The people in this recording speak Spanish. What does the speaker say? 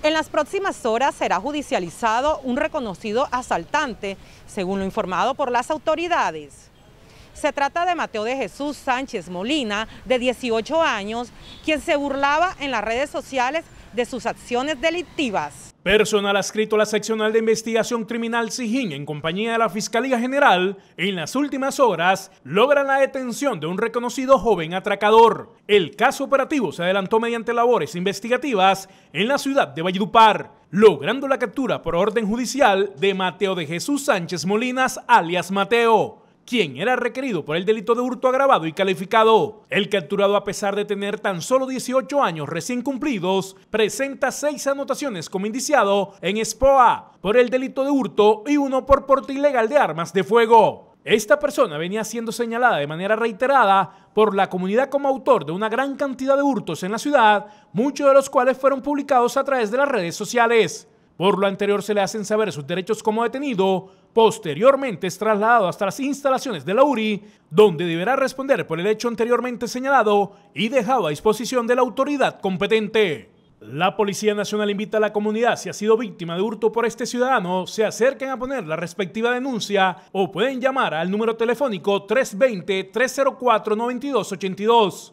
En las próximas horas será judicializado un reconocido asaltante, según lo informado por las autoridades. Se trata de Mateo de Jesús Sánchez Molina, de 18 años, quien se burlaba en las redes sociales de sus acciones delictivas. Personal adscrito a la seccional de investigación criminal Sijín en compañía de la Fiscalía General, en las últimas horas logran la detención de un reconocido joven atracador. El caso operativo se adelantó mediante labores investigativas en la ciudad de Valledupar, logrando la captura por orden judicial de Mateo de Jesús Sánchez Molinas, alias Mateo quien era requerido por el delito de hurto agravado y calificado. El capturado, a pesar de tener tan solo 18 años recién cumplidos, presenta seis anotaciones como indiciado en SPOA por el delito de hurto y uno por porte ilegal de armas de fuego. Esta persona venía siendo señalada de manera reiterada por la comunidad como autor de una gran cantidad de hurtos en la ciudad, muchos de los cuales fueron publicados a través de las redes sociales. Por lo anterior se le hacen saber sus derechos como detenido, Posteriormente es trasladado hasta las instalaciones de la URI, donde deberá responder por el hecho anteriormente señalado y dejado a disposición de la autoridad competente. La Policía Nacional invita a la comunidad, si ha sido víctima de hurto por este ciudadano, se acerquen a poner la respectiva denuncia o pueden llamar al número telefónico 320-304-9282.